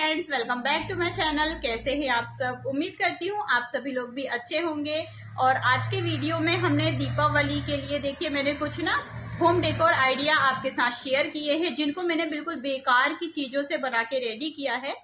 friends welcome back to my channel कैसे हैं आप सब उम्मीद करती हूँ आप सभी लोग भी अच्छे होंगे और आज के वीडियो में हमने दीपावली के लिए देखिए मैंने कुछ ना होम डेकोर आइडिया आपके साथ शेयर किए हैं जिनको मैंने बिल्कुल बेकार की चीजों से बना के रेडी किया है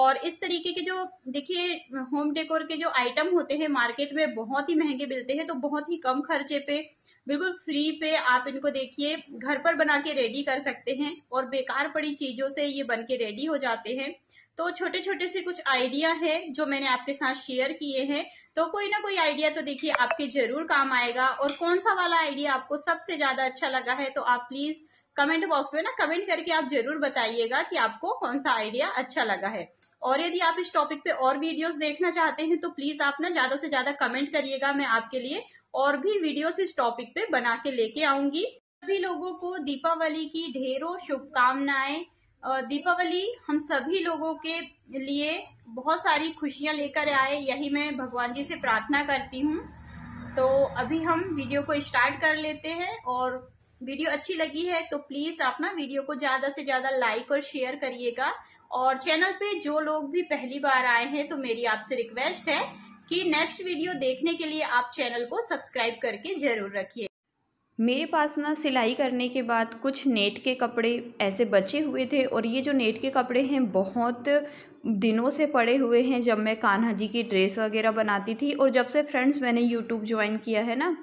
और इस तरीके के जो देखिए होम डेकोर के जो आइटम होते हैं मार्केट में बहुत ही महंगे मिलते हैं तो बहुत ही कम खर्चे पे बिल्कुल फ्री पे आप इनको देखिए घर पर बना के रेडी कर सकते हैं और बेकार पड़ी चीजों से ये बन के रेडी हो जाते हैं तो छोटे छोटे से कुछ आइडिया है जो मैंने आपके साथ शेयर किए हैं तो कोई ना कोई आइडिया तो देखिए आपके जरूर काम आएगा और कौन सा वाला आइडिया आपको सबसे ज्यादा अच्छा लगा है तो आप प्लीज कमेंट बॉक्स में ना कमेंट करके आप जरूर बताइएगा कि आपको कौन सा आइडिया अच्छा लगा है और यदि आप इस टॉपिक पे और वीडियोस देखना चाहते हैं तो प्लीज आप ना ज्यादा से ज्यादा कमेंट करिएगा मैं आपके लिए और भी वीडियोस इस टॉपिक पे बना के लेके आऊंगी सभी लोगों को दीपावली की ढेरों शुभकामनाएं दीपावली हम सभी लोगों के लिए बहुत सारी खुशियां लेकर आए यही मैं भगवान जी से प्रार्थना करती हूँ तो अभी हम वीडियो को स्टार्ट कर लेते हैं और वीडियो अच्छी लगी है तो प्लीज आप ना वीडियो को ज्यादा से ज्यादा लाइक और शेयर करिएगा और चैनल पे जो लोग भी पहली बार आए हैं तो मेरी आपसे रिक्वेस्ट है कि नेक्स्ट वीडियो देखने के लिए आप चैनल को सब्सक्राइब करके जरूर रखिए मेरे पास ना सिलाई करने के बाद कुछ नेट के कपड़े ऐसे बचे हुए थे और ये जो नेट के कपड़े हैं बहुत दिनों से पड़े हुए हैं जब मैं कान्हा जी की ड्रेस वगैरह बनाती थी और जब से फ्रेंड्स मैंने यूट्यूब ज्वाइन किया है ना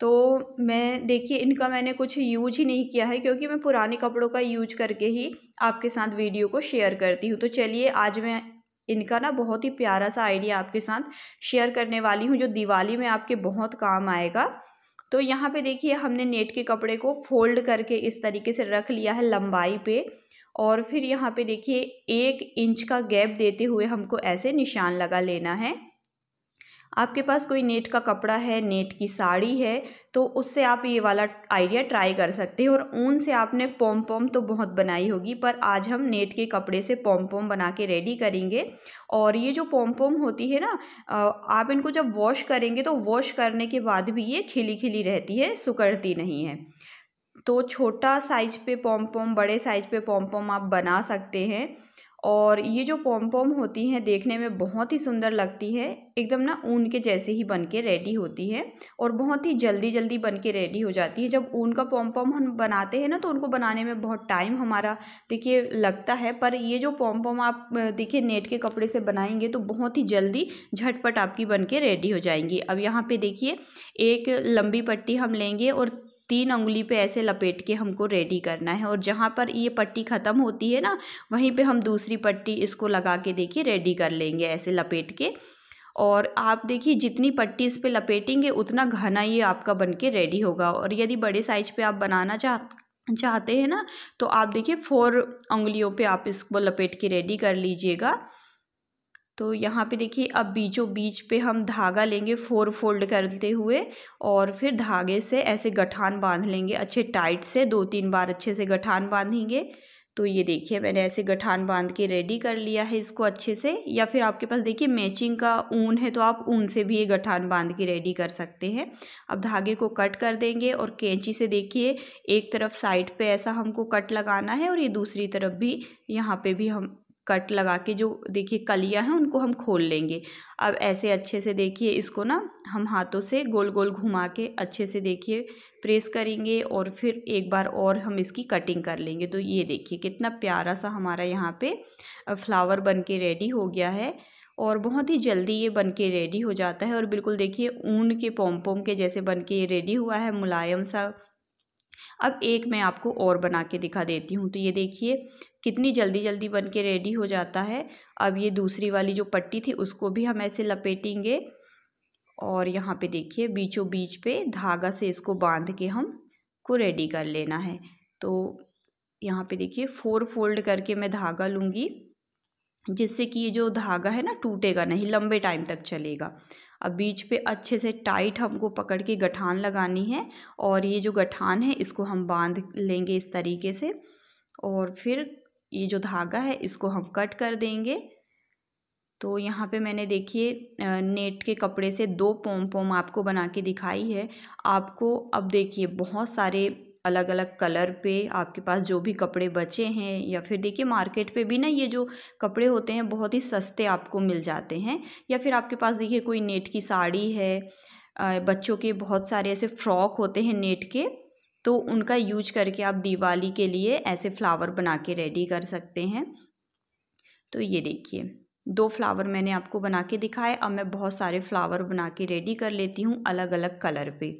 तो मैं देखिए इनका मैंने कुछ यूज ही नहीं किया है क्योंकि मैं पुराने कपड़ों का यूज करके ही आपके साथ वीडियो को शेयर करती हूँ तो चलिए आज मैं इनका ना बहुत ही प्यारा सा आइडिया आपके साथ शेयर करने वाली हूँ जो दिवाली में आपके बहुत काम आएगा तो यहाँ पे देखिए हमने नेट के कपड़े को फोल्ड करके इस तरीके से रख लिया है लंबाई पे और फिर यहाँ पे देखिए एक इंच का गैप देते हुए हमको ऐसे निशान लगा लेना है आपके पास कोई नेट का कपड़ा है नेट की साड़ी है तो उससे आप ये वाला आइडिया ट्राई कर सकते हैं और ऊन से आपने पोम पोम तो बहुत बनाई होगी पर आज हम नेट के कपड़े से पोम पोम बना के रेडी करेंगे और ये जो पोम पोम होती है ना आप इनको जब वॉश करेंगे तो वॉश करने के बाद भी ये खिली खिली रहती है सुकड़ती नहीं है तो छोटा साइज पे पोम पोम बड़े साइज पे पोम पोम आप बना सकते हैं और ये जो पॉम पॉम होती हैं देखने में बहुत ही सुंदर लगती है एकदम ना ऊन के जैसे ही बन के रेडी होती है और बहुत ही जल्दी जल्दी बन के रेडी हो जाती है जब ऊन का पॉम पॉम हम बनाते हैं ना तो उनको बनाने में बहुत टाइम हमारा देखिए लगता है पर ये जो पॉम पॉम आप देखिए नेट के कपड़े से बनाएंगे तो बहुत ही जल्दी झटपट आपकी बन के रेडी हो जाएंगी अब यहाँ पर देखिए एक लंबी पट्टी हम लेंगे और तीन उंगली पे ऐसे लपेट के हमको रेडी करना है और जहाँ पर ये पट्टी ख़त्म होती है ना वहीं पे हम दूसरी पट्टी इसको लगा के देखिए रेडी कर लेंगे ऐसे लपेट के और आप देखिए जितनी पट्टी इस पर लपेटेंगे उतना घना ये आपका बन के रेडी होगा और यदि बड़े साइज पर आप बनाना चाह चाहते हैं ना तो आप देखिए फोर उंगलियों पे आप इसको लपेट के रेडी कर लीजिएगा तो यहाँ पे देखिए अब बीचों बीच पे हम धागा लेंगे फोर फोल्ड करते हुए और फिर धागे से ऐसे गठान बांध लेंगे अच्छे टाइट से दो तीन बार अच्छे से गठान बांधेंगे तो ये देखिए मैंने ऐसे गठान बांध के रेडी कर लिया है इसको अच्छे से या फिर आपके पास देखिए मैचिंग का ऊन है तो आप ऊन से भी ये गठान बांध के रेडी कर सकते हैं अब धागे को कट कर देंगे और कैंची से देखिए एक तरफ साइड पे ऐसा हमको कट लगाना है और ये दूसरी तरफ भी यहाँ पे भी हम कट लगा के जो देखिए कलियां हैं उनको हम खोल लेंगे अब ऐसे अच्छे से देखिए इसको ना हम हाथों से गोल गोल घुमा के अच्छे से देखिए प्रेस करेंगे और फिर एक बार और हम इसकी कटिंग कर लेंगे तो ये देखिए कितना प्यारा सा हमारा यहाँ पे फ्लावर बन के रेडी हो गया है और बहुत ही जल्दी ये बन के रेडी हो जाता है और बिल्कुल देखिए ऊन के पोम पोम के जैसे बन के ये रेडी हुआ है मुलायम सा अब एक मैं आपको और बना के दिखा देती हूँ तो ये देखिए कितनी जल्दी जल्दी बन के रेडी हो जाता है अब ये दूसरी वाली जो पट्टी थी उसको भी हम ऐसे लपेटेंगे और यहाँ पे देखिए बीचों बीच पे धागा से इसको बांध के हम को रेडी कर लेना है तो यहाँ पे देखिए फोर फोल्ड करके मैं धागा लूँगी जिससे कि ये जो धागा है ना टूटेगा नहीं लंबे टाइम तक चलेगा अब बीच पे अच्छे से टाइट हमको पकड़ के गठान लगानी है और ये जो गठान है इसको हम बांध लेंगे इस तरीके से और फिर ये जो धागा है इसको हम कट कर देंगे तो यहाँ पे मैंने देखिए नेट के कपड़े से दो पोम पोम आपको बना के दिखाई है आपको अब देखिए बहुत सारे अलग अलग कलर पे आपके पास जो भी कपड़े बचे हैं या फिर देखिए मार्केट पे भी ना ये जो कपड़े होते हैं बहुत ही सस्ते आपको मिल जाते हैं या फिर आपके पास देखिए कोई नेट की साड़ी है बच्चों के बहुत सारे ऐसे फ्रॉक होते हैं नेट के तो उनका यूज करके आप दिवाली के लिए ऐसे फ्लावर बना के रेडी कर सकते हैं तो ये देखिए दो फ्लावर मैंने आपको बना के दिखाए अब मैं बहुत सारे फ्लावर बना के रेडी कर लेती हूँ अलग अलग कलर पे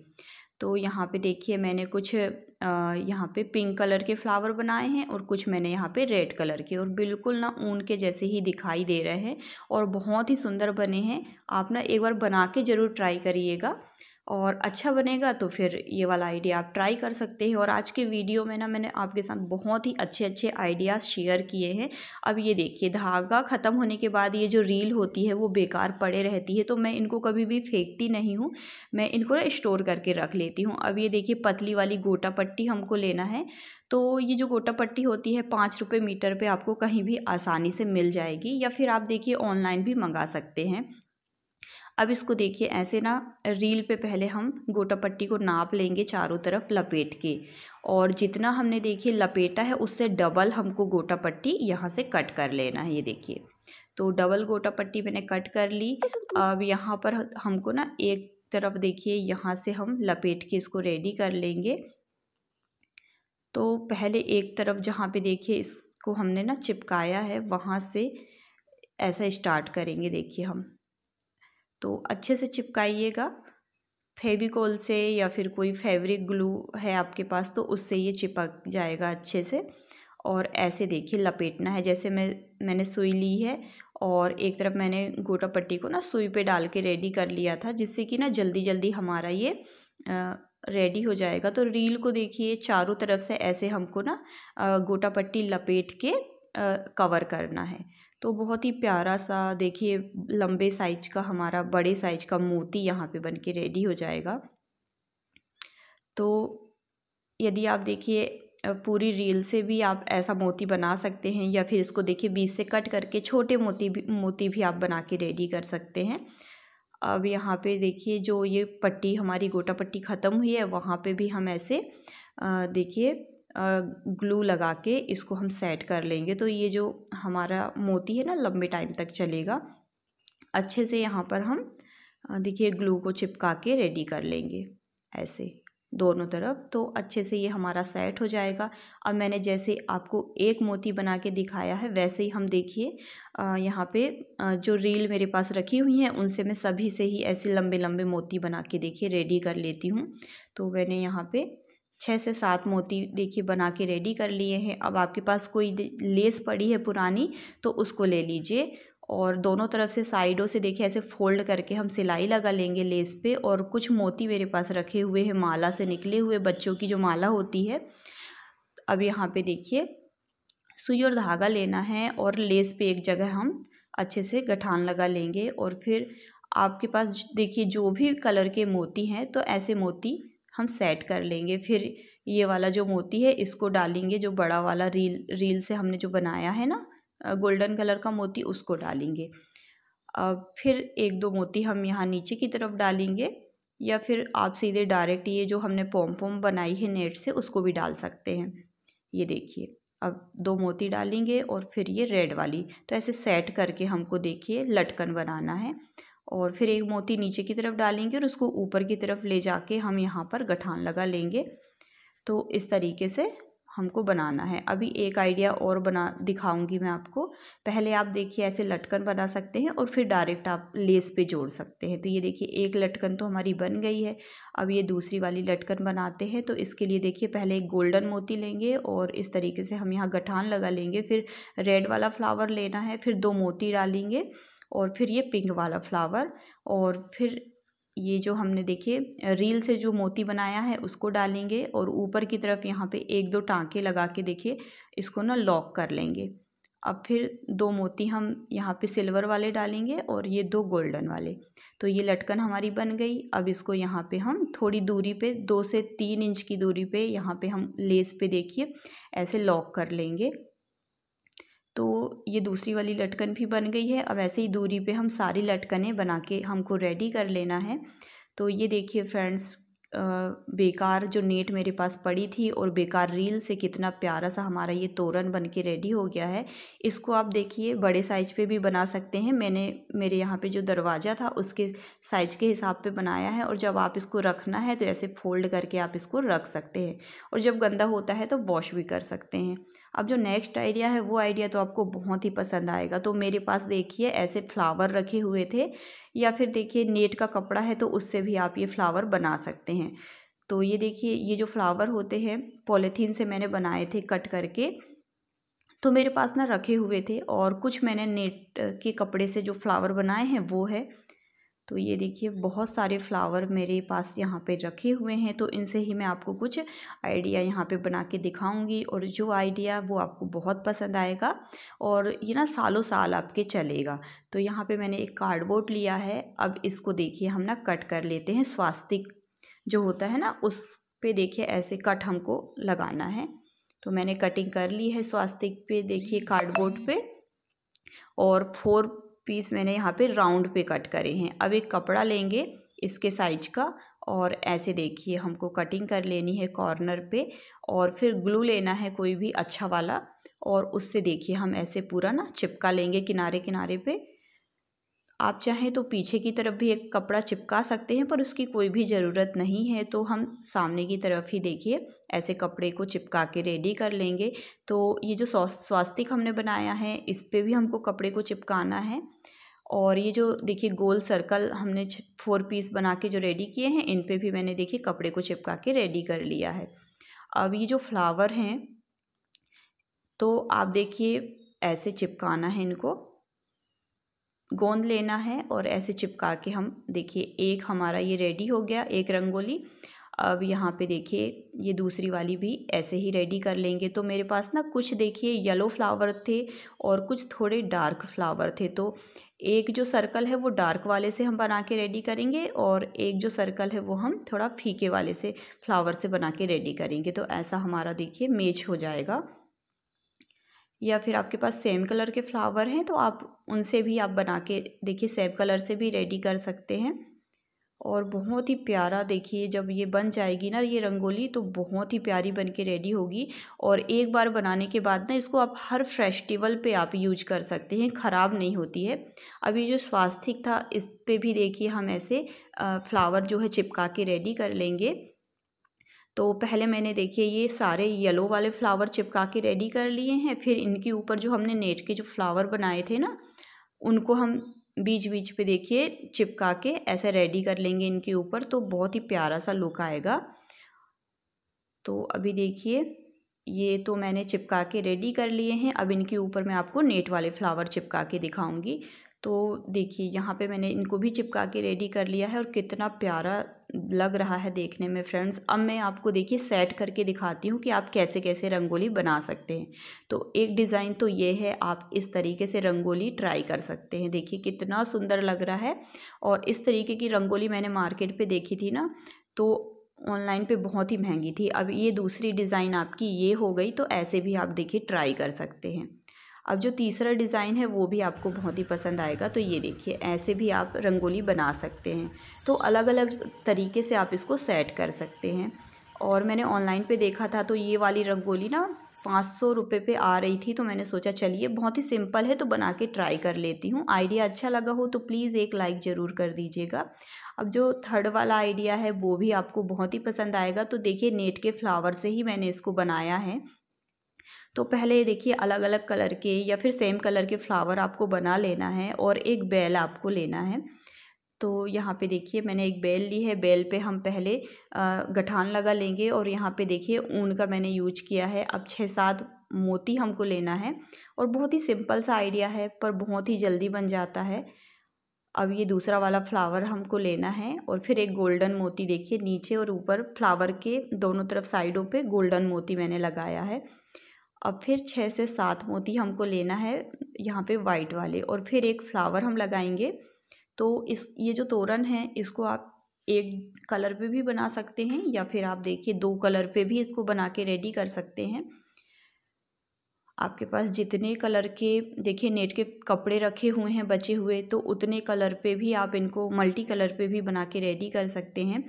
तो यहाँ पे देखिए मैंने कुछ यहाँ पे पिंक कलर के फ्लावर बनाए हैं और कुछ मैंने यहाँ पे रेड कलर के और बिल्कुल ना ऊन के जैसे ही दिखाई दे रहे हैं और बहुत ही सुंदर बने हैं आप ना एक बार बना के ज़रूर ट्राई करिएगा और अच्छा बनेगा तो फिर ये वाला आइडिया आप ट्राई कर सकते हैं और आज के वीडियो में ना मैंने आपके साथ बहुत ही अच्छे अच्छे आइडियाज़ शेयर किए हैं अब ये देखिए धागा ख़त्म होने के बाद ये जो रील होती है वो बेकार पड़े रहती है तो मैं इनको कभी भी फेंकती नहीं हूँ मैं इनको ना स्टोर करके रख लेती हूँ अब ये देखिए पतली वाली गोटा पट्टी हमको लेना है तो ये जो गोटा पट्टी होती है पाँच रुपये मीटर पर आपको कहीं भी आसानी से मिल जाएगी या फिर आप देखिए ऑनलाइन भी मंगा सकते हैं अब इसको देखिए ऐसे ना रील पे पहले हम गोटा पट्टी को नाप लेंगे चारों तरफ लपेट के और जितना हमने देखिए लपेटा है उससे डबल हमको गोटा पट्टी यहाँ से कट कर लेना है ये देखिए तो डबल गोटा पट्टी मैंने कट कर ली अब यहाँ पर हमको ना एक तरफ देखिए यहाँ से हम लपेट के इसको रेडी कर लेंगे तो पहले एक तरफ जहाँ पे देखिए इसको हमने ना चिपकाया है वहाँ से ऐसा स्टार्ट करेंगे देखिए हम तो अच्छे से चिपकाइएगा फेविकोल से या फिर कोई फैब्रिक ग्लू है आपके पास तो उससे ये चिपक जाएगा अच्छे से और ऐसे देखिए लपेटना है जैसे मैं मैंने सुई ली है और एक तरफ मैंने गोटा पट्टी को ना सुई पे डाल के रेडी कर लिया था जिससे कि ना जल्दी जल्दी हमारा ये रेडी हो जाएगा तो रील को देखिए चारों तरफ से ऐसे हमको ना गोटा पट्टी लपेट के आ, कवर करना है तो बहुत ही प्यारा सा देखिए लंबे साइज का हमारा बड़े साइज का मोती यहाँ पे बन के रेडी हो जाएगा तो यदि आप देखिए पूरी रील से भी आप ऐसा मोती बना सकते हैं या फिर इसको देखिए बीच से कट करके छोटे मोती भी मोती भी आप बना के रेडी कर सकते हैं अब यहाँ पे देखिए जो ये पट्टी हमारी गोटा पट्टी ख़त्म हुई है वहाँ पे भी हम ऐसे देखिए ग्लू लगा के इसको हम सेट कर लेंगे तो ये जो हमारा मोती है ना लंबे टाइम तक चलेगा अच्छे से यहाँ पर हम देखिए ग्लू को चिपका के रेडी कर लेंगे ऐसे दोनों तरफ तो अच्छे से ये हमारा सेट हो जाएगा अब मैंने जैसे आपको एक मोती बना के दिखाया है वैसे ही हम देखिए यहाँ पे जो रील मेरे पास रखी हुई हैं उनसे मैं सभी से ही ऐसे लंबे लंबे मोती बना के देखिए रेडी कर लेती हूँ तो मैंने यहाँ पे छः से सात मोती देखिए बना के रेडी कर लिए हैं अब आपके पास कोई लेस पड़ी है पुरानी तो उसको ले लीजिए और दोनों तरफ से साइडों से देखिए ऐसे फोल्ड करके हम सिलाई लगा लेंगे लेस पे और कुछ मोती मेरे पास रखे हुए हैं माला से निकले हुए बच्चों की जो माला होती है अब यहाँ पे देखिए सुई और धागा लेना है और लेस पे एक जगह हम अच्छे से गठान लगा लेंगे और फिर आपके पास देखिए जो भी कलर के मोती हैं तो ऐसे मोती हम सेट कर लेंगे फिर ये वाला जो मोती है इसको डालेंगे जो बड़ा वाला रील रील से हमने जो बनाया है ना गोल्डन कलर का मोती उसको डालेंगे अब फिर एक दो मोती हम यहाँ नीचे की तरफ डालेंगे या फिर आप सीधे डायरेक्ट ये जो हमने पोम पोम बनाई है नेट से उसको भी डाल सकते हैं ये देखिए अब दो मोती डालेंगे और फिर ये रेड वाली तो ऐसे सेट करके हमको देखिए लटकन बनाना है और फिर एक मोती नीचे की तरफ डालेंगे और उसको ऊपर की तरफ ले जाके हम यहाँ पर गठान लगा लेंगे तो इस तरीके से हमको बनाना है अभी एक आइडिया और बना दिखाऊंगी मैं आपको पहले आप देखिए ऐसे लटकन बना सकते हैं और फिर डायरेक्ट आप लेस पे जोड़ सकते हैं तो ये देखिए एक लटकन तो हमारी बन गई है अब ये दूसरी वाली लटकन बनाते हैं तो इसके लिए देखिए पहले एक गोल्डन मोती लेंगे और इस तरीके से हम यहाँ गठान लगा लेंगे फिर रेड वाला फ्लावर लेना है फिर दो मोती डालेंगे और फिर ये पिंक वाला फ्लावर और फिर ये जो हमने देखिए रील से जो मोती बनाया है उसको डालेंगे और ऊपर की तरफ यहाँ पे एक दो टाँके लगा के देखिए इसको ना लॉक कर लेंगे अब फिर दो मोती हम यहाँ पे सिल्वर वाले डालेंगे और ये दो गोल्डन वाले तो ये लटकन हमारी बन गई अब इसको यहाँ पे हम थोड़ी दूरी पे दो से तीन इंच की दूरी पे यहाँ पे हम लेस पे देखिए ऐसे लॉक कर लेंगे तो ये दूसरी वाली लटकन भी बन गई है अब ऐसे ही दूरी पे हम सारी लटकनें बना के हमको रेडी कर लेना है तो ये देखिए फ्रेंड्स बेकार जो नेट मेरे पास पड़ी थी और बेकार रील से कितना प्यारा सा हमारा ये तोरण बन के रेडी हो गया है इसको आप देखिए बड़े साइज पे भी बना सकते हैं मैंने मेरे यहाँ पे जो दरवाज़ा था उसके साइज के हिसाब पे बनाया है और जब आप इसको रखना है तो ऐसे फोल्ड करके आप इसको रख सकते हैं और जब गंदा होता है तो वॉश भी कर सकते हैं अब जो नेक्स्ट आइडिया है वो आइडिया तो आपको बहुत ही पसंद आएगा तो मेरे पास देखिए ऐसे फ्लावर रखे हुए थे या फिर देखिए नेट का कपड़ा है तो उससे भी आप ये फ्लावर बना सकते हैं तो ये देखिए ये जो फ्लावर होते हैं पॉलीथीन से मैंने बनाए थे कट करके तो मेरे पास ना रखे हुए थे और कुछ मैंने नेट के कपड़े से जो फ्लावर बनाए हैं वो है तो ये देखिए बहुत सारे फ्लावर मेरे पास यहाँ पे रखे हुए हैं तो इनसे ही मैं आपको कुछ आइडिया यहाँ पे बना के दिखाऊंगी और जो आइडिया वो आपको बहुत पसंद आएगा और ये ना सालों साल आपके चलेगा तो यहाँ पे मैंने एक कार्डबोर्ड लिया है अब इसको देखिए हम ना कट कर लेते हैं स्वास्तिक जो होता है ना उस पर देखिए ऐसे कट हमको लगाना है तो मैंने कटिंग कर ली है स्वास्तिक पे देखिए कार्डबोर्ड पर और फोर पीस मैंने यहाँ पे राउंड पे कट करे हैं अब एक कपड़ा लेंगे इसके साइज का और ऐसे देखिए हमको कटिंग कर लेनी है कॉर्नर पे और फिर ग्लू लेना है कोई भी अच्छा वाला और उससे देखिए हम ऐसे पूरा ना चिपका लेंगे किनारे किनारे पे आप चाहें तो पीछे की तरफ भी एक कपड़ा चिपका सकते हैं पर उसकी कोई भी ज़रूरत नहीं है तो हम सामने की तरफ ही देखिए ऐसे कपड़े को चिपका के रेडी कर लेंगे तो ये जो स्वास्तिक हमने बनाया है इस पर भी हमको कपड़े को चिपकाना है और ये जो देखिए गोल सर्कल हमने फोर पीस बना के जो रेडी किए हैं इन पे भी मैंने देखिए कपड़े को चिपका के रेडी कर लिया है अब ये जो फ्लावर हैं तो आप देखिए ऐसे चिपकाना है इनको गोंद लेना है और ऐसे चिपका के हम देखिए एक हमारा ये रेडी हो गया एक रंगोली अब यहाँ पे देखिए ये दूसरी वाली भी ऐसे ही रेडी कर लेंगे तो मेरे पास ना कुछ देखिए येलो फ्लावर थे और कुछ थोड़े डार्क फ्लावर थे तो एक जो सर्कल है वो डार्क वाले से हम बना के रेडी करेंगे और एक जो सर्कल है वो हम थोड़ा फीके वाले से फ्लावर से बना के रेडी करेंगे तो ऐसा हमारा देखिए मेच हो जाएगा या फिर आपके पास सेम कलर के फ्लावर हैं तो आप उनसे भी आप बना के देखिए सेम कलर से भी रेडी कर सकते हैं और बहुत ही प्यारा देखिए जब ये बन जाएगी ना ये रंगोली तो बहुत ही प्यारी बन के रेडी होगी और एक बार बनाने के बाद ना इसको आप हर फेस्टिवल पे आप यूज कर सकते हैं ख़राब नहीं होती है अभी जो स्वास्थिक था इस पे भी देखिए हम ऐसे फ्लावर जो है चिपका के रेडी कर लेंगे तो पहले मैंने देखिए ये सारे येलो वाले फ्लावर चिपका के रेडी कर लिए हैं फिर इनके ऊपर जो हमने नेट के जो फ्लावर बनाए थे ना उनको हम बीच बीच पे देखिए चिपका के ऐसे रेडी कर लेंगे इनके ऊपर तो बहुत ही प्यारा सा लुक आएगा तो अभी देखिए ये तो मैंने चिपका के रेडी कर लिए हैं अब इनके ऊपर मैं आपको नेट वाले फ्लावर चिपका के दिखाऊंगी तो देखिए यहाँ पे मैंने इनको भी चिपका के रेडी कर लिया है और कितना प्यारा लग रहा है देखने में फ्रेंड्स अब मैं आपको देखिए सेट करके दिखाती हूँ कि आप कैसे कैसे रंगोली बना सकते हैं तो एक डिज़ाइन तो ये है आप इस तरीके से रंगोली ट्राई कर सकते हैं देखिए कितना सुंदर लग रहा है और इस तरीके की रंगोली मैंने मार्केट पर देखी थी ना तो ऑनलाइन पे बहुत ही महंगी थी अब ये दूसरी डिज़ाइन आपकी ये हो गई तो ऐसे भी आप देखिए ट्राई कर सकते हैं अब जो तीसरा डिज़ाइन है वो भी आपको बहुत ही पसंद आएगा तो ये देखिए ऐसे भी आप रंगोली बना सकते हैं तो अलग अलग तरीके से आप इसको सेट कर सकते हैं और मैंने ऑनलाइन पे देखा था तो ये वाली रंगोली ना पाँच सौ रुपये पे आ रही थी तो मैंने सोचा चलिए बहुत ही सिंपल है तो बना के ट्राई कर लेती हूँ आइडिया अच्छा लगा हो तो प्लीज़ एक लाइक ज़रूर कर दीजिएगा अब जो थर्ड वाला आइडिया है वो भी आपको बहुत ही पसंद आएगा तो देखिए नेट के फ्लावर से ही मैंने इसको बनाया है तो पहले देखिए अलग अलग कलर के या फिर सेम कलर के फ्लावर आपको बना लेना है और एक बेल आपको लेना है तो यहाँ पे देखिए मैंने एक बेल ली है बेल पे हम पहले गठान लगा लेंगे और यहाँ पे देखिए ऊन का मैंने यूज किया है अब छः सात मोती हमको लेना है और बहुत ही सिंपल सा आइडिया है पर बहुत ही जल्दी बन जाता है अब ये दूसरा वाला फ्लावर हमको लेना है और फिर एक गोल्डन मोती देखिए नीचे और ऊपर फ्लावर के दोनों तरफ साइडों पे गोल्डन मोती मैंने लगाया है अब फिर छः से सात मोती हमको लेना है यहाँ पे वाइट वाले और फिर एक फ्लावर हम लगाएंगे तो इस ये जो तोरण है इसको आप एक कलर पे भी बना सकते हैं या फिर आप देखिए दो कलर पे भी इसको बना के रेडी कर सकते हैं आपके पास जितने कलर के देखिए नेट के कपड़े रखे हुए हैं बचे हुए तो उतने कलर पे भी आप इनको मल्टी कलर पे भी बना के रेडी कर सकते हैं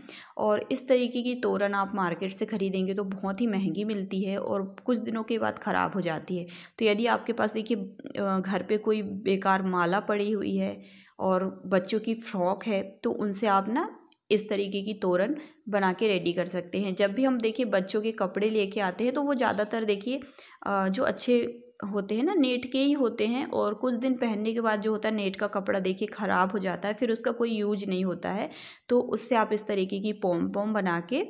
और इस तरीके की तोरण आप मार्केट से ख़रीदेंगे तो बहुत ही महंगी मिलती है और कुछ दिनों के बाद ख़राब हो जाती है तो यदि आपके पास देखिए घर पर कोई बेकार माला पड़ी हुई है और बच्चों की फ्रॉक है तो उनसे आप ना इस तरीके की तोरण बना के रेडी कर सकते हैं जब भी हम देखिए बच्चों के कपड़े लेके आते हैं तो वो ज़्यादातर देखिए जो अच्छे होते हैं ना नेट के ही होते हैं और कुछ दिन पहनने के बाद जो होता है नेट का कपड़ा देखिए ख़राब हो जाता है फिर उसका कोई यूज नहीं होता है तो उससे आप इस तरीके की पोम पोम बना के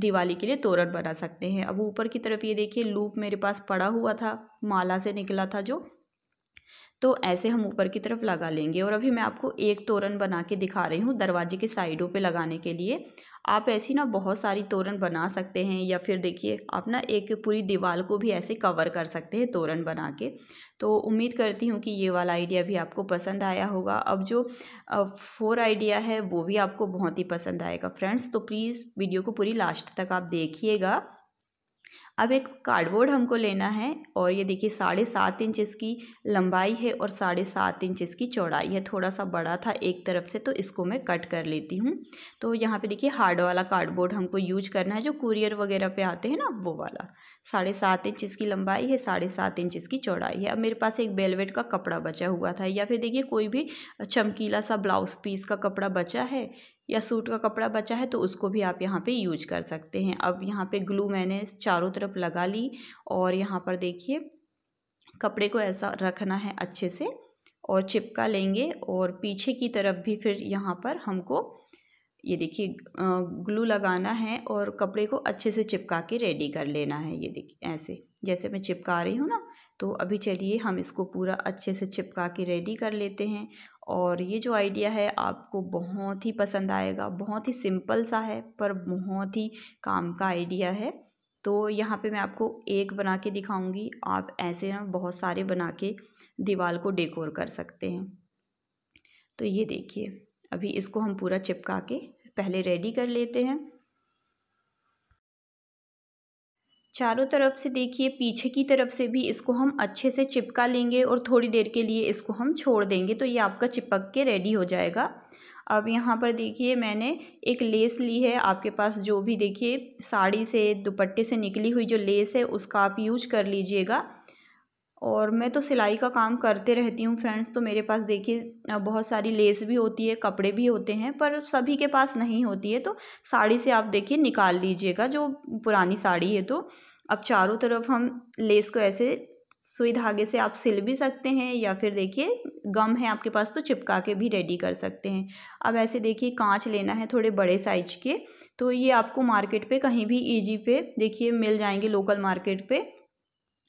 दिवाली के लिए तोरण बना सकते हैं अब ऊपर की तरफ ये देखिए लूप मेरे पास पड़ा हुआ था माला से निकला था जो तो ऐसे हम ऊपर की तरफ लगा लेंगे और अभी मैं आपको एक तोरण बना के दिखा रही हूँ दरवाजे के साइडों पे लगाने के लिए आप ऐसी ना बहुत सारी तोरण बना सकते हैं या फिर देखिए आप ना एक पूरी दीवार को भी ऐसे कवर कर सकते हैं तोरण बना के तो उम्मीद करती हूँ कि ये वाला आइडिया भी आपको पसंद आया होगा अब जो फोर आइडिया है वो भी आपको बहुत ही पसंद आएगा फ्रेंड्स तो प्लीज़ वीडियो को पूरी लास्ट तक आप देखिएगा अब एक कार्डबोर्ड हमको लेना है और ये देखिए साढ़े सात इंच इसकी लंबाई है और साढ़े सात इंच इसकी चौड़ाई है थोड़ा सा बड़ा था एक तरफ से तो इसको मैं कट कर लेती हूँ तो यहाँ पे देखिए हार्ड वाला कार्डबोर्ड हमको यूज करना है जो कुरियर वगैरह पे आते हैं ना वो वाला साढ़े सात इंच इसकी लंबाई है साढ़े सात इंच इसकी चौड़ाई है अब मेरे पास एक बेलवेट का कपड़ा बचा हुआ था या फिर देखिए कोई भी चमकीला सा ब्लाउज पीस का कपड़ा बचा है या सूट का कपड़ा बचा है तो उसको भी आप यहाँ पे यूज कर सकते हैं अब यहाँ पे ग्लू मैंने चारों तरफ लगा ली और यहाँ पर देखिए कपड़े को ऐसा रखना है अच्छे से और चिपका लेंगे और पीछे की तरफ भी फिर यहाँ पर हमको ये देखिए ग्लू लगाना है और कपड़े को अच्छे से चिपका के रेडी कर लेना है ये देखिए ऐसे जैसे मैं चिपका रही हूँ ना तो अभी चलिए हम इसको पूरा अच्छे से चिपका के रेडी कर लेते हैं और ये जो आइडिया है आपको बहुत ही पसंद आएगा बहुत ही सिंपल सा है पर बहुत ही काम का आइडिया है तो यहाँ पे मैं आपको एक बना के दिखाऊंगी आप ऐसे ना बहुत सारे बना के दीवार को डेकोर कर सकते हैं तो ये देखिए अभी इसको हम पूरा चिपका के पहले रेडी कर लेते हैं चारों तरफ से देखिए पीछे की तरफ से भी इसको हम अच्छे से चिपका लेंगे और थोड़ी देर के लिए इसको हम छोड़ देंगे तो ये आपका चिपक के रेडी हो जाएगा अब यहाँ पर देखिए मैंने एक लेस ली है आपके पास जो भी देखिए साड़ी से दुपट्टे से निकली हुई जो लेस है उसका आप यूज कर लीजिएगा और मैं तो सिलाई का काम करते रहती हूँ फ्रेंड्स तो मेरे पास देखिए बहुत सारी लेस भी होती है कपड़े भी होते हैं पर सभी के पास नहीं होती है तो साड़ी से आप देखिए निकाल लीजिएगा जो पुरानी साड़ी है तो अब चारों तरफ हम लेस को ऐसे सुई धागे से आप सिल भी सकते हैं या फिर देखिए गम है आपके पास तो चिपका के भी रेडी कर सकते हैं अब ऐसे देखिए कांच लेना है थोड़े बड़े साइज के तो ये आपको मार्केट पे कहीं भी ईजी पे देखिए मिल जाएंगे लोकल मार्केट पे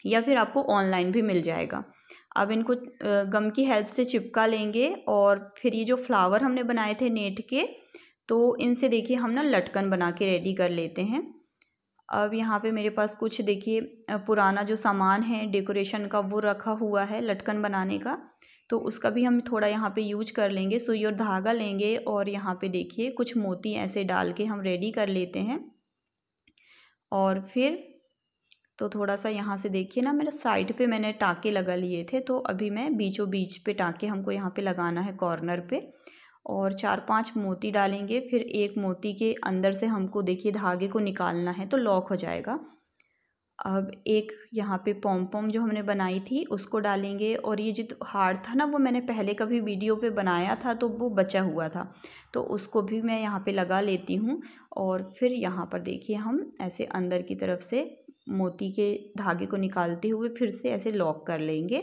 या फिर आपको ऑनलाइन भी मिल जाएगा अब इनको गम की हेल्प से चिपका लेंगे और फिर ये जो फ्लावर हमने बनाए थे नेट के तो इनसे देखिए हम ना लटकन बना के रेडी कर लेते हैं अब यहाँ पे मेरे पास कुछ देखिए पुराना जो सामान है डेकोरेशन का वो रखा हुआ है लटकन बनाने का तो उसका भी हम थोड़ा यहाँ पे यूज कर लेंगे सुई और धागा लेंगे और यहाँ पे देखिए कुछ मोती ऐसे डाल के हम रेडी कर लेते हैं और फिर तो थोड़ा सा यहाँ से देखिए ना मेरे साइड पे मैंने टाँके लगा लिए थे तो अभी मैं बीचों बीच पे टाँके हमको यहाँ पे लगाना है कॉर्नर पे और चार पांच मोती डालेंगे फिर एक मोती के अंदर से हमको देखिए धागे को निकालना है तो लॉक हो जाएगा अब एक यहाँ पे पॉम पॉम जो हमने बनाई थी उसको डालेंगे और ये जो हार था ना वो मैंने पहले कभी वीडियो पे बनाया था तो वो बचा हुआ था तो उसको भी मैं यहाँ पे लगा लेती हूँ और फिर यहाँ पर देखिए हम ऐसे अंदर की तरफ से मोती के धागे को निकालते हुए फिर से ऐसे लॉक कर लेंगे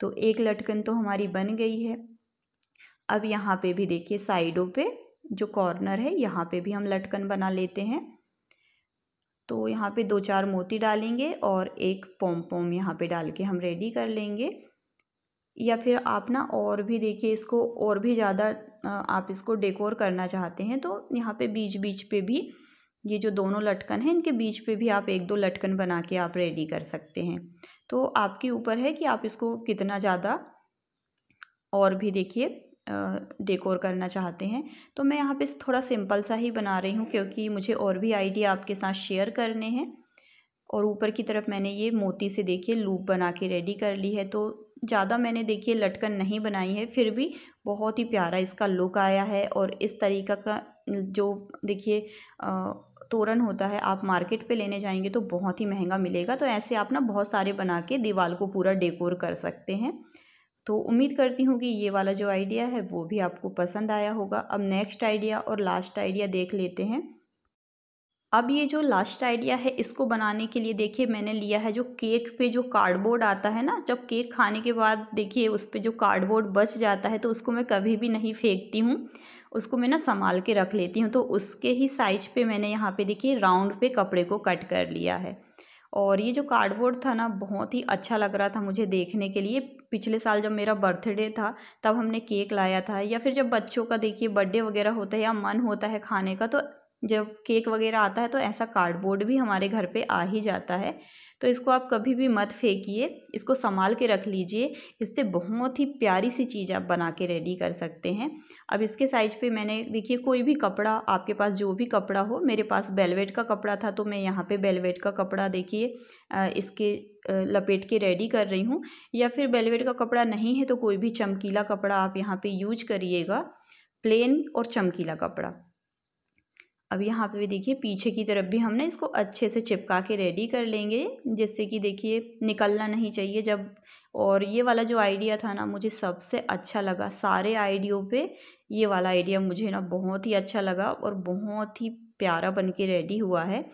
तो एक लटकन तो हमारी बन गई है अब यहाँ पे भी देखिए साइडों पे जो कॉर्नर है यहाँ पे भी हम लटकन बना लेते हैं तो यहाँ पे दो चार मोती डालेंगे और एक पोम पोम यहाँ पे डाल के हम रेडी कर लेंगे या फिर आप ना और भी देखिए इसको और भी ज़्यादा आप इसको डेकोर करना चाहते हैं तो यहाँ पे बीच बीच पे भी ये जो दोनों लटकन हैं इनके बीच पे भी आप एक दो लटकन बना के आप रेडी कर सकते हैं तो आपके ऊपर है कि आप इसको कितना ज़्यादा और भी देखिए डेकोर करना चाहते हैं तो मैं यहाँ पे थोड़ा सिंपल सा ही बना रही हूँ क्योंकि मुझे और भी आइडिया आपके साथ शेयर करने हैं और ऊपर की तरफ मैंने ये मोती से देखिए लूप बना के रेडी कर ली है तो ज़्यादा मैंने देखिए लटकन नहीं बनाई है फिर भी बहुत ही प्यारा इसका लुक आया है और इस तरीका का जो देखिए तोरण होता है आप मार्केट पे लेने जाएंगे तो बहुत ही महंगा मिलेगा तो ऐसे आप ना बहुत सारे बना के दीवार को पूरा डेकोर कर सकते हैं तो उम्मीद करती हूँ कि ये वाला जो आइडिया है वो भी आपको पसंद आया होगा अब नेक्स्ट आइडिया और लास्ट आइडिया देख लेते हैं अब ये जो लास्ट आइडिया है इसको बनाने के लिए देखिए मैंने लिया है जो केक पे जो कार्डबोर्ड आता है ना जब केक खाने के बाद देखिए उस पर जो कार्डबोर्ड बच जाता है तो उसको मैं कभी भी नहीं फेंकती हूँ उसको मैं ना संभाल के रख लेती हूँ तो उसके ही साइज पे मैंने यहाँ पे देखिए राउंड पे कपड़े को कट कर लिया है और ये जो कार्डबोर्ड था ना बहुत ही अच्छा लग रहा था मुझे देखने के लिए पिछले साल जब मेरा बर्थडे था तब हमने केक लाया था या फिर जब बच्चों का देखिए बर्थडे वगैरह होता है या मन होता है खाने का तो जब केक वगैरह आता है तो ऐसा कार्डबोर्ड भी हमारे घर पे आ ही जाता है तो इसको आप कभी भी मत फेंकिए इसको संभाल के रख लीजिए इससे बहुत ही प्यारी सी चीज़ आप बना के रेडी कर सकते हैं अब इसके साइज़ पे मैंने देखिए कोई भी कपड़ा आपके पास जो भी कपड़ा हो मेरे पास बेलवेट का कपड़ा था तो मैं यहाँ पे बेलवेट का कपड़ा देखिए इसके लपेट के रेडी कर रही हूँ या फिर बेलवेट का कपड़ा नहीं है तो कोई भी चमकीला कपड़ा आप यहाँ पर यूज करिएगा प्लेन और चमकीला कपड़ा अब यहाँ पे भी देखिए पीछे की तरफ भी हमने इसको अच्छे से चिपका के रेडी कर लेंगे जिससे कि देखिए निकलना नहीं चाहिए जब और ये वाला जो आइडिया था ना मुझे सबसे अच्छा लगा सारे आइडियो पे ये वाला आइडिया मुझे ना बहुत ही अच्छा लगा और बहुत ही प्यारा बन के रेडी हुआ है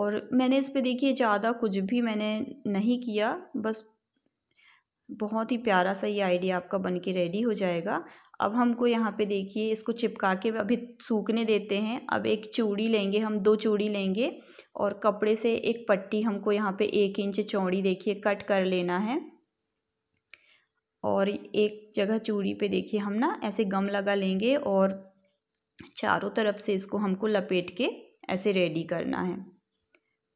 और मैंने इस पर देखिए ज़्यादा कुछ भी मैंने नहीं किया बस बहुत ही प्यारा सा ये आइडिया आपका बन के रेडी हो जाएगा अब हमको यहाँ पे देखिए इसको चिपका के अभी सूखने देते हैं अब एक चूड़ी लेंगे हम दो चूड़ी लेंगे और कपड़े से एक पट्टी हमको यहाँ पे एक इंच चौड़ी देखिए कट कर लेना है और एक जगह चूड़ी पे देखिए हम ना ऐसे गम लगा लेंगे और चारों तरफ से इसको हमको लपेट के ऐसे रेडी करना है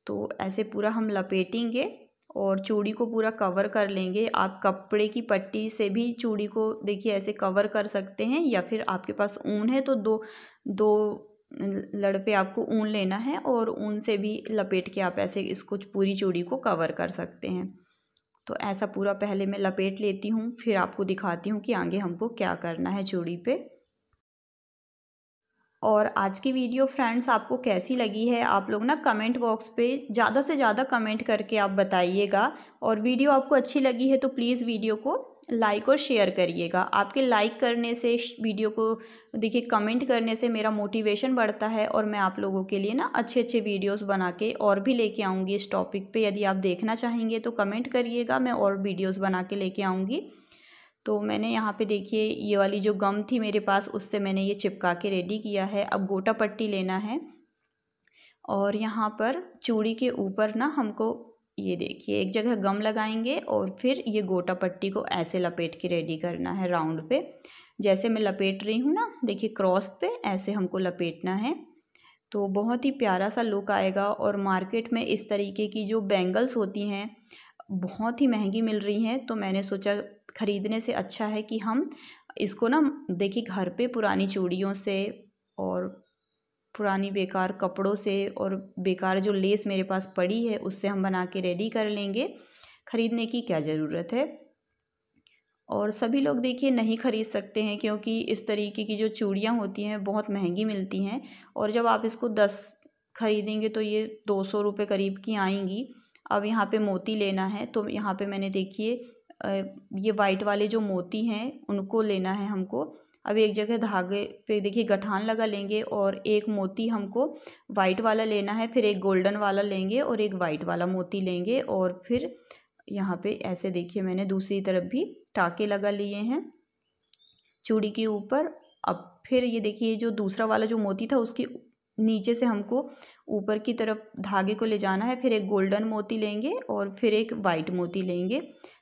तो ऐसे पूरा हम लपेटेंगे और चूड़ी को पूरा कवर कर लेंगे आप कपड़े की पट्टी से भी चूड़ी को देखिए ऐसे कवर कर सकते हैं या फिर आपके पास ऊन है तो दो दो लड़ पे आपको ऊन लेना है और ऊन से भी लपेट के आप ऐसे इसको पूरी चूड़ी को कवर कर सकते हैं तो ऐसा पूरा पहले मैं लपेट लेती हूँ फिर आपको दिखाती हूँ कि आगे हमको क्या करना है चूड़ी पर और आज की वीडियो फ्रेंड्स आपको कैसी लगी है आप लोग ना कमेंट बॉक्स पे ज़्यादा से ज़्यादा कमेंट करके आप बताइएगा और वीडियो आपको अच्छी लगी है तो प्लीज़ वीडियो को लाइक और शेयर करिएगा आपके लाइक करने से वीडियो को देखिए कमेंट करने से मेरा मोटिवेशन बढ़ता है और मैं आप लोगों के लिए ना अच्छे अच्छे वीडियोस बना के और भी लेके आऊँगी इस टॉपिक पे यदि आप देखना चाहेंगे तो कमेंट करिएगा मैं और वीडियोस बना के लेके आऊँगी तो मैंने यहाँ पे देखिए ये वाली जो गम थी मेरे पास उससे मैंने ये चिपका के रेडी किया है अब गोटा पट्टी लेना है और यहाँ पर चूड़ी के ऊपर ना हमको ये देखिए एक जगह गम लगाएंगे और फिर ये गोटा पट्टी को ऐसे लपेट के रेडी करना है राउंड पे जैसे मैं लपेट रही हूँ ना देखिए क्रॉस पे ऐसे हमको लपेटना है तो बहुत ही प्यारा सा लुक आएगा और मार्केट में इस तरीके की जो बैंगल्स होती हैं बहुत ही महंगी मिल रही हैं तो मैंने सोचा ख़रीदने से अच्छा है कि हम इसको ना देखिए घर पे पुरानी चूड़ियों से और पुरानी बेकार कपड़ों से और बेकार जो लेस मेरे पास पड़ी है उससे हम बना के रेडी कर लेंगे ख़रीदने की क्या ज़रूरत है और सभी लोग देखिए नहीं ख़रीद सकते हैं क्योंकि इस तरीके की जो चूड़ियाँ होती हैं बहुत महंगी मिलती हैं और जब आप इसको दस ख़रीदेंगे तो ये दो सौ रुपये करीब की आएंगी अब यहाँ पे मोती लेना है तो यहाँ पे मैंने देखिए ये वाइट वाले जो मोती हैं उनको लेना है हमको अब एक जगह धागे पे देखिए गठान लगा लेंगे और एक मोती हमको वाइट वाला लेना है फिर एक गोल्डन वाला लेंगे और एक वाइट वाला मोती लेंगे और फिर यहाँ पे ऐसे देखिए मैंने दूसरी तरफ भी टाके लगा लिए हैं चूड़ी के ऊपर अब फिर ये देखिए जो दूसरा वाला जो मोती था उसके नीचे से हमको ऊपर की तरफ धागे को ले जाना है फिर एक गोल्डन मोती लेंगे और फिर एक वाइट मोती लेंगे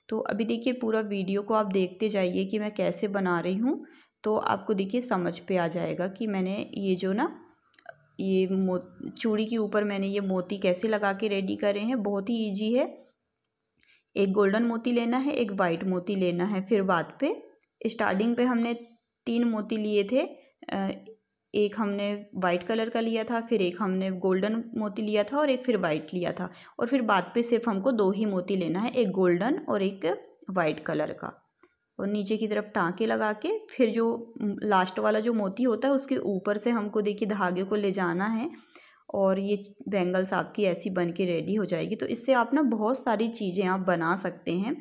तो अभी देखिए पूरा वीडियो को आप देखते जाइए कि मैं कैसे बना रही हूँ तो आपको देखिए समझ पे आ जाएगा कि मैंने ये जो ना ये मो चूड़ी के ऊपर मैंने ये मोती कैसे लगा के रेडी करे हैं बहुत ही ईजी है एक गोल्डन मोती लेना है एक वाइट मोती लेना है फिर बाद पे स्टार्टिंग पे हमने तीन मोती लिए थे एक हमने वाइट कलर का लिया था फिर एक हमने गोल्डन मोती लिया था और एक फिर वाइट लिया था और फिर बाद पे सिर्फ हमको दो ही मोती लेना है एक गोल्डन और एक वाइट कलर का और नीचे की तरफ टाँके लगा के फिर जो लास्ट वाला जो मोती होता है उसके ऊपर से हमको देखिए धागे को ले जाना है और ये बैंगल्स आपकी ऐसी बन के रेडी हो जाएगी तो इससे आप ना बहुत सारी चीज़ें आप बना सकते हैं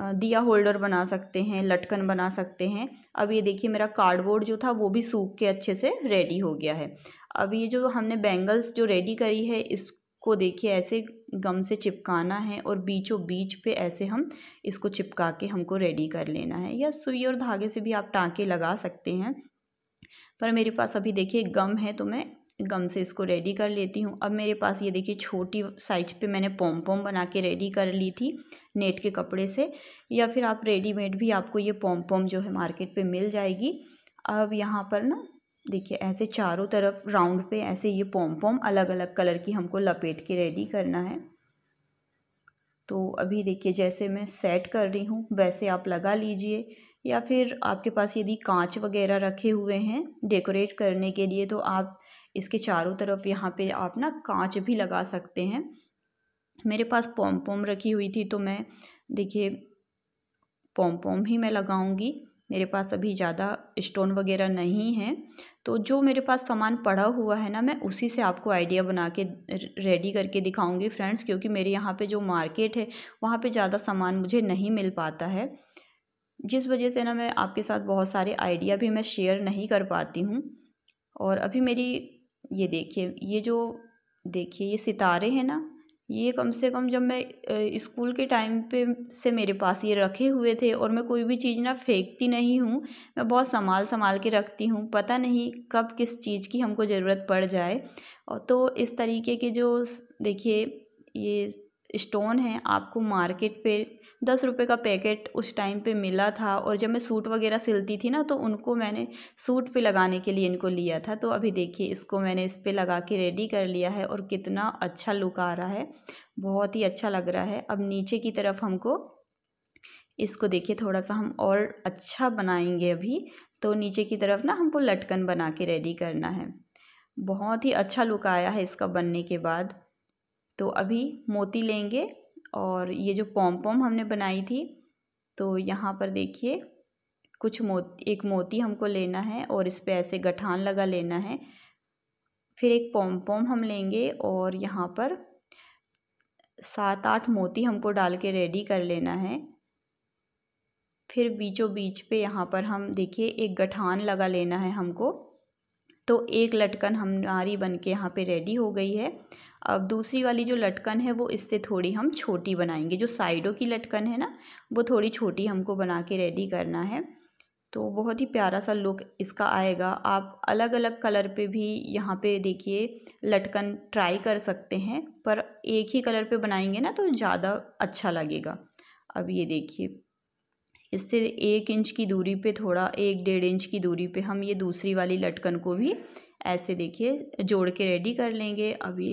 दिया होल्डर बना सकते हैं लटकन बना सकते हैं अब ये देखिए मेरा कार्डबोर्ड जो था वो भी सूख के अच्छे से रेडी हो गया है अब ये जो हमने बैंगल्स जो रेडी करी है इसको देखिए ऐसे गम से चिपकाना है और बीचों बीच पे ऐसे हम इसको चिपका के हमको रेडी कर लेना है या सुई और धागे से भी आप टाँके लगा सकते हैं पर मेरे पास अभी देखिए गम है तो मैं गम से इसको रेडी कर लेती हूँ अब मेरे पास ये देखिए छोटी साइज पे मैंने पोम पॉम बना के रेडी कर ली थी नेट के कपड़े से या फिर आप रेडीमेड भी आपको ये पोम पोम जो है मार्केट पे मिल जाएगी अब यहाँ पर ना देखिए ऐसे चारों तरफ राउंड पे ऐसे ये पोम पॉम अलग अलग कलर की हमको लपेट के रेडी करना है तो अभी देखिए जैसे मैं सेट कर रही हूँ वैसे आप लगा लीजिए या फिर आपके पास यदि कांच वगैरह रखे हुए हैं डेकोरेट करने के लिए तो आप इसके चारों तरफ यहाँ पे आप ना कांच भी लगा सकते हैं मेरे पास पोम पोम रखी हुई थी तो मैं देखिए पोम पोम ही मैं लगाऊंगी मेरे पास अभी ज़्यादा स्टोन वगैरह नहीं है तो जो मेरे पास सामान पड़ा हुआ है ना मैं उसी से आपको आइडिया बना के रेडी करके दिखाऊंगी फ्रेंड्स क्योंकि मेरे यहाँ पे जो मार्केट है वहाँ पे ज़्यादा सामान मुझे नहीं मिल पाता है जिस वजह से ना मैं आपके साथ बहुत सारे आइडिया भी मैं शेयर नहीं कर पाती हूँ और अभी मेरी ये देखिए ये जो देखिए ये सितारे हैं ना ये कम से कम जब मैं स्कूल के टाइम पे से मेरे पास ये रखे हुए थे और मैं कोई भी चीज़ ना फेंकती नहीं हूँ मैं बहुत संभाल संभाल के रखती हूँ पता नहीं कब किस चीज़ की हमको ज़रूरत पड़ जाए और तो इस तरीके के जो देखिए ये स्टोन है आपको मार्केट पे दस रुपये का पैकेट उस टाइम पे मिला था और जब मैं सूट वगैरह सिलती थी ना तो उनको मैंने सूट पे लगाने के लिए इनको लिया था तो अभी देखिए इसको मैंने इस पर लगा के रेडी कर लिया है और कितना अच्छा लुक आ रहा है बहुत ही अच्छा लग रहा है अब नीचे की तरफ हमको इसको देखिए थोड़ा सा हम और अच्छा बनाएंगे अभी तो नीचे की तरफ ना हमको लटकन बना के रेडी करना है बहुत ही अच्छा लुक आया है इसका बनने के बाद तो अभी मोती लेंगे और ये जो पॉम पॉम हमने बनाई थी तो यहाँ पर देखिए कुछ मोती एक मोती हमको लेना है और इस पर ऐसे गठान लगा लेना है फिर एक पॉम पॉम हम लेंगे और यहाँ पर सात आठ मोती हमको डाल के रेडी कर लेना है फिर बीचों बीच पे यहाँ पर हम देखिए एक गठान लगा लेना है हमको तो एक लटकन हमारी बन के यहाँ पर रेडी हो गई है अब दूसरी वाली जो लटकन है वो इससे थोड़ी हम छोटी बनाएंगे जो साइडों की लटकन है ना वो थोड़ी छोटी हमको बना के रेडी करना है तो बहुत ही प्यारा सा लुक इसका आएगा आप अलग अलग कलर पे भी यहाँ पे देखिए लटकन ट्राई कर सकते हैं पर एक ही कलर पे बनाएंगे ना तो ज़्यादा अच्छा लगेगा अब ये देखिए इससे एक इंच की दूरी पे थोड़ा एक डेढ़ इंच की दूरी पे हम ये दूसरी वाली लटकन को भी ऐसे देखिए जोड़ के रेडी कर लेंगे अभी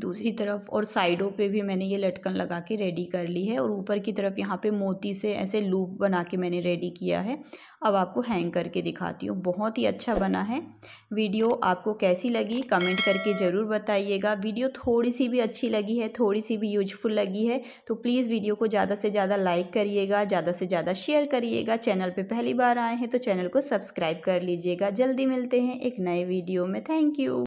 दूसरी तरफ और साइडों पे भी मैंने ये लटकन लगा के रेडी कर ली है और ऊपर की तरफ यहाँ पे मोती से ऐसे लूप बना के मैंने रेडी किया है अब आपको हैंग करके दिखाती हूँ बहुत ही अच्छा बना है वीडियो आपको कैसी लगी कमेंट करके ज़रूर बताइएगा वीडियो थोड़ी सी भी अच्छी लगी है थोड़ी सी भी यूजफुल लगी है तो प्लीज़ वीडियो को ज़्यादा से ज़्यादा लाइक करिएगा ज़्यादा से ज़्यादा शेयर करिएगा चैनल पर पहली बार आए हैं तो चैनल को सब्सक्राइब कर लीजिएगा जल्दी मिलते हैं एक नए वीडियो में थैंक यू